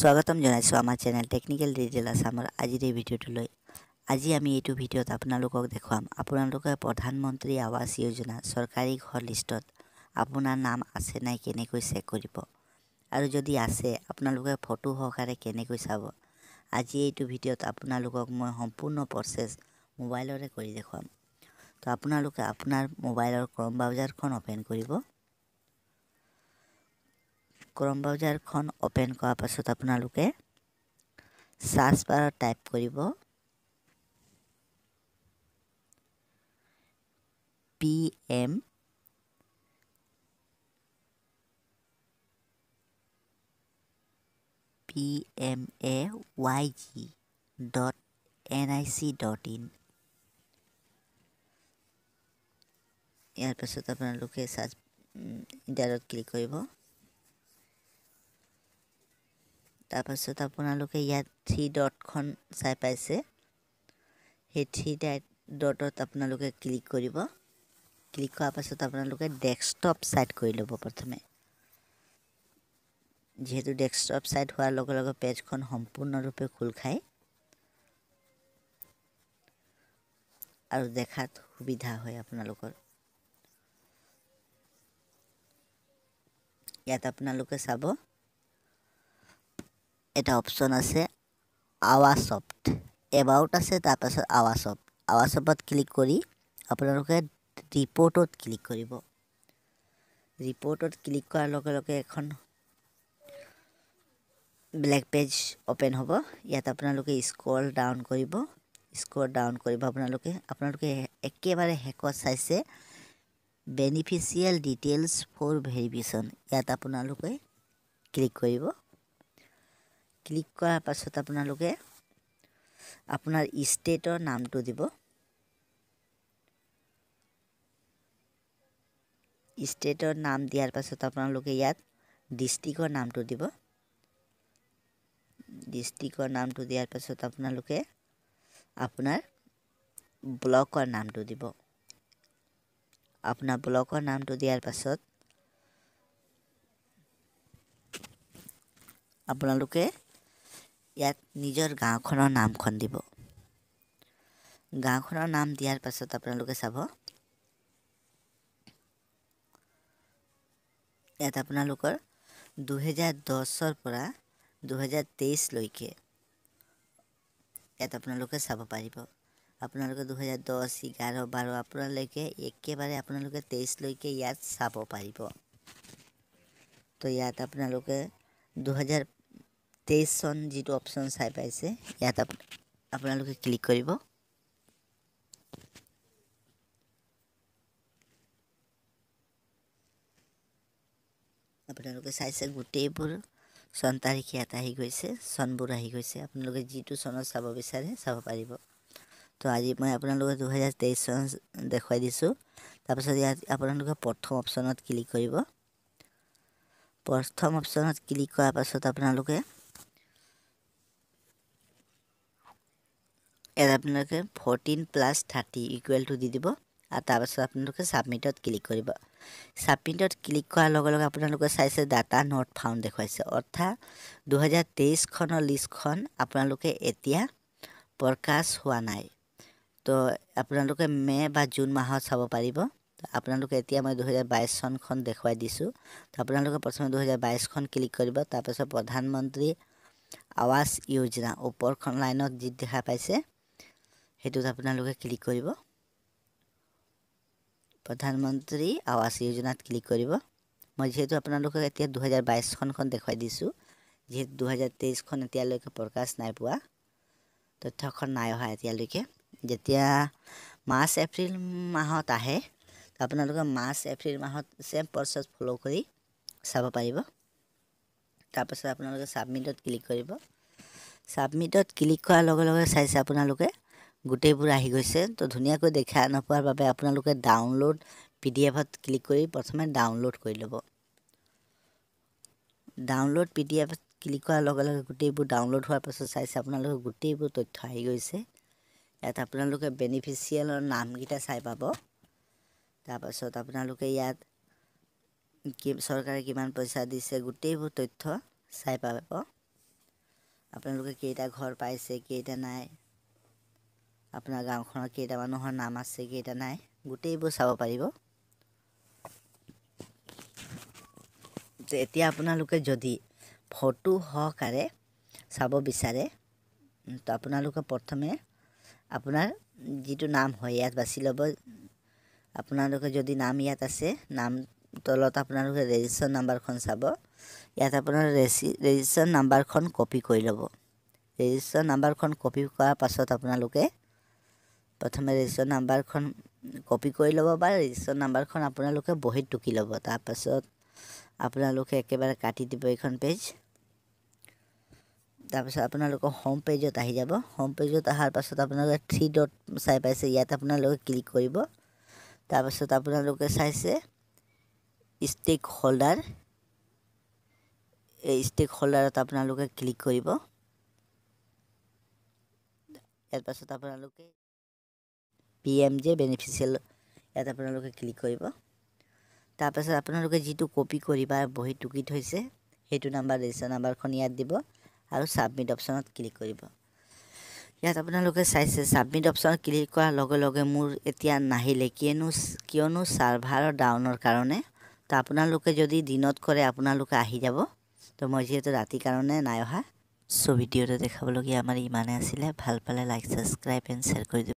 স্বাগতম জনাইছোঁ আমাৰ চেনেল টেকনিকেল ডিজিটেল আছামৰ আজিৰ এই ভিডিঅ'টোলৈ আজি আমি এইটো ভিডিঅ'ত আপোনালোকক দেখুৱাম আপোনালোকে প্ৰধানমন্ত্ৰী আৱাস যোজনা চৰকাৰী ঘৰ লিষ্টত আপোনাৰ নাম আছে নাই কেনেকৈ চেক কৰিব আৰু যদি আছে আপোনালোকে ফটো সহকাৰে কেনেকৈ চাব আজি এইটো ভিডিঅ'ত আপোনালোকক মই সম্পূৰ্ণ প্ৰচেছ মোবাইলৰে কৰি দেখুৱাম তো আপোনালোকে আপোনাৰ মোবাইলৰ ক্ৰম ব্ৰাউজাৰখন অ'পেন কৰিব ক্ৰম ব্ৰাউজাৰখন অ'পেন কৰাৰ পাছত আপোনালোকে চাৰ্চ বাৰত টাইপ কৰিব P M P M A Y G dot N I C dot in ইয়াৰ পাছত আপোনালোকে চাৰ্চ ইণ্টাৰত ক্লিক কৰিব তাৰপাছত আপোনালোকে ইয়াত থ্ৰী ডটখন চাই পাইছে সেই থ্ৰী ডাইট ডটত আপোনালোকে ক্লিক কৰিব ক্লিক কৰাৰ পাছত আপোনালোকে ডেস্কটপ ছাইট কৰি ল'ব প্ৰথমে যিহেতু ডেস্কটপ ছাইট হোৱাৰ লগে লগে পেজখন সম্পূৰ্ণৰূপে খোল খায় আৰু দেখাত সুবিধা হয় আপোনালোকৰ ইয়াত আপোনালোকে চাব এটা অপশ্যন আছে আৱাজ চফ্ট এবাউট আছে তাৰপাছত আৱাজ চফ্ট আৱাজ চফ্টত ক্লিক কৰি আপোনালোকে ৰিপৰ্টত ক্লিক কৰিব ৰিপৰ্টত ক্লিক কৰাৰ লগে লগে এখন ব্লেক পেজ অ'পেন হ'ব ইয়াত আপোনালোকে স্ক্ৰল ডাউন কৰিব স্ক্ৰল ডাউন কৰিব আপোনালোকে আপোনালোকে একেবাৰে শেষত চাইছে বেনিফিচিয়েল ডিটেইলছ ফৰ ভেৰিফিকেশ্যন ইয়াত আপোনালোকে ক্লিক কৰিব ক্লিক কৰাৰ পাছত আপোনালোকে আপোনাৰ ইষ্টেটৰ নামটো দিব ইষ্টেটৰ নাম দিয়াৰ পাছত আপোনালোকে ইয়াত ডিষ্ট্ৰিক্টৰ নামটো দিব ডিষ্ট্ৰিক্টৰ নামটো দিয়াৰ পাছত আপোনালোকে আপোনাৰ ব্লকৰ নামটো দিব আপোনাৰ ব্লকৰ নামটো দিয়াৰ পাছত আপোনালোকে ইয়াত নিজৰ গাঁওখনৰ নামখন দিব গাঁওখনৰ নাম দিয়াৰ পাছত আপোনালোকে চাব ইয়াত আপোনালোকৰ দুহেজাৰ দহৰ পৰা দুহেজাৰ তেইছলৈকে ইয়াত আপোনালোকে চাব পাৰিব আপোনালোকে দুহেজাৰ দহ এঘাৰ বাৰ আপোনালৈকে একেবাৰে আপোনালোকে তেইছলৈকে ইয়াত চাব পাৰিব তো ইয়াত আপোনালোকে দুহেজাৰ তেইছ চন যিটো অপশ্যন চাই পাইছে ইয়াত আপোনালোকে ক্লিক কৰিব আপোনালোকে চাইছে গোটেইবোৰ চন তাৰিখ ইয়াত আহি গৈছে চনবোৰ আহি গৈছে আপোনালোকে যিটো চনত চাব বিচাৰে চাব পাৰিব তো আজি মই আপোনালোকে দুহেজাৰ তেইছ চন দেখুৱাই দিছোঁ তাৰপাছত ইয়াত আপোনালোকে প্ৰথম অপশ্যনত ক্লিক কৰিব প্ৰথম অপশ্যনত ক্লিক কৰাৰ পাছত আপোনালোকে ইয়াত আপোনালোকে ফৰ্টিন প্লাছ থাৰ্টি ইকুৱেলটো দি দিব আৰু তাৰপাছত আপোনালোকে ছাবমিটত ক্লিক কৰিব ছাবমিটত ক্লিক কৰাৰ লগে লগে আপোনালোকে চাইছে ডাটা নট ফাউণ্ড দেখুৱাইছে অৰ্থাৎ দুহেজাৰ তেইছখনৰ লিষ্টখন আপোনালোকে এতিয়া প্ৰকাশ হোৱা নাই তো আপোনালোকে মে' বা জুন মাহত চাব পাৰিব আপোনালোকে এতিয়া মই দুহেজাৰ বাইছখনখন দেখুৱাই দিছোঁ তো আপোনালোকে প্ৰথমে দুহেজাৰ বাইছখন ক্লিক কৰিব তাৰপাছত প্ৰধানমন্ত্ৰী আৱাস যোজনা ওপৰখন লাইনত যি দেখা পাইছে সেইটোত আপোনালোকে ক্লিক কৰিব প্ৰধানমন্ত্ৰী আৱাস যোজনাত ক্লিক কৰিব মই যিহেতু আপোনালোকক এতিয়া দুহেজাৰ বাইছখনখন দেখুৱাই দিছোঁ যিহেতু দুহেজাৰ তেইছখন এতিয়ালৈকে প্ৰকাশ নাই পোৱা তথ্যখন নাই অহা এতিয়ালৈকে যেতিয়া মাৰ্চ এপ্ৰিল মাহত আহে আপোনালোকে মাৰ্চ এপ্ৰিল মাহত চেম প্ৰচেছ ফ'ল' কৰি চাব পাৰিব তাৰপাছত আপোনালোকে ছাবমিটত ক্লিক কৰিব ছাবমিটত ক্লিক কৰাৰ লগে লগে চাইছে আপোনালোকে গোটেইবোৰ আহি গৈছে তো ধুনীয়াকৈ দেখা নোপোৱাৰ বাবে আপোনালোকে ডাউনলোড পি ডি এফত ক্লিক কৰি প্ৰথমে ডাউনলোড কৰি ল'ব ডাউনলোড পি ডি এফত ক্লিক কৰাৰ লগে লগে গোটেইবোৰ ডাউনলোড হোৱাৰ পাছত চাইছে আপোনালোকৰ গোটেইবোৰ তথ্য আহি গৈছে ইয়াত আপোনালোকে বেনিফিচিয়েলৰ নামকেইটা চাই পাব তাৰপাছত আপোনালোকে ইয়াত কি চৰকাৰে কিমান পইচা দিছে গোটেইবোৰ তথ্য চাই পাব আপোনালোকে কেইটা ঘৰ পাইছে কেইটা নাই আপোনাৰ গাঁওখনৰ কেইটা মানুহৰ নাম আছে কেইটা নাই গোটেইবোৰ চাব পাৰিব এতিয়া আপোনালোকে যদি ফটো সহকাৰে চাব বিচাৰে তো আপোনালোকে প্ৰথমে আপোনাৰ যিটো নাম হয় ইয়াত বাছি ল'ব আপোনালোকে যদি নাম ইয়াত আছে নাম তলত আপোনালোকে ৰেজিষ্টাৰ নাম্বাৰখন চাব ইয়াত আপোনাৰ ৰেচি ৰেজিষ্টাৰ নাম্বাৰখন কপি কৰি ল'ব ৰেজিষ্টাৰ নাম্বাৰখন কপি কৰাৰ পাছত আপোনালোকে প্ৰথমে ৰেজিষ্টাৰ নাম্বাৰখন কপি কৰি ল'ব বা ৰেজিষ্টাৰ নাম্বাৰখন আপোনালোকে বহীত টুকি ল'ব তাৰপাছত আপোনালোকে একেবাৰে কাটি দিব এইখন পেজ তাৰপাছত আপোনালোকৰ হোম পেজত আহি যাব হোম পেজত অহাৰ পাছত আপোনালোকে থ্ৰী ডট চাই পাইছে ইয়াত আপোনালোকে ক্লিক কৰিব তাৰপাছত আপোনালোকে চাইছে ষ্টেক হোল্ডাৰ এই ষ্টেক হোল্ডাৰত আপোনালোকে ক্লিক কৰিব ইয়াৰ পাছত আপোনালোকে পি এম জে বেনিফিচিয়েল ইয়াত আপোনালোকে ক্লিক কৰিব তাৰপাছত আপোনালোকে যিটো কপি কৰিবা বহি টুকি থৈছে সেইটো নাম্বাৰ ৰেজিষ্টাৰ নাম্বাৰখন ইয়াত দিব আৰু ছাবমিট অপশ্যনত ক্লিক কৰিব ইয়াত আপোনালোকে চাইছে ছাবমিট অপশ্যনত ক্লিক কৰাৰ লগে লগে মোৰ এতিয়া নাহিলে কিয়নো কিয়নো ছাৰ্ভাৰৰ ডাউনৰ কাৰণে তো আপোনালোকে যদি দিনত কৰে আপোনালোকে আহি যাব তো মই যিহেতু ৰাতিৰ কাৰণে নাই অহা চ' ভিডিঅ'টো দেখাবলগীয়া আমাৰ ইমানেই আছিলে ভাল পালে লাইক ছাবস্ক্ৰাইব এণ্ড শ্বেয়াৰ কৰি দিব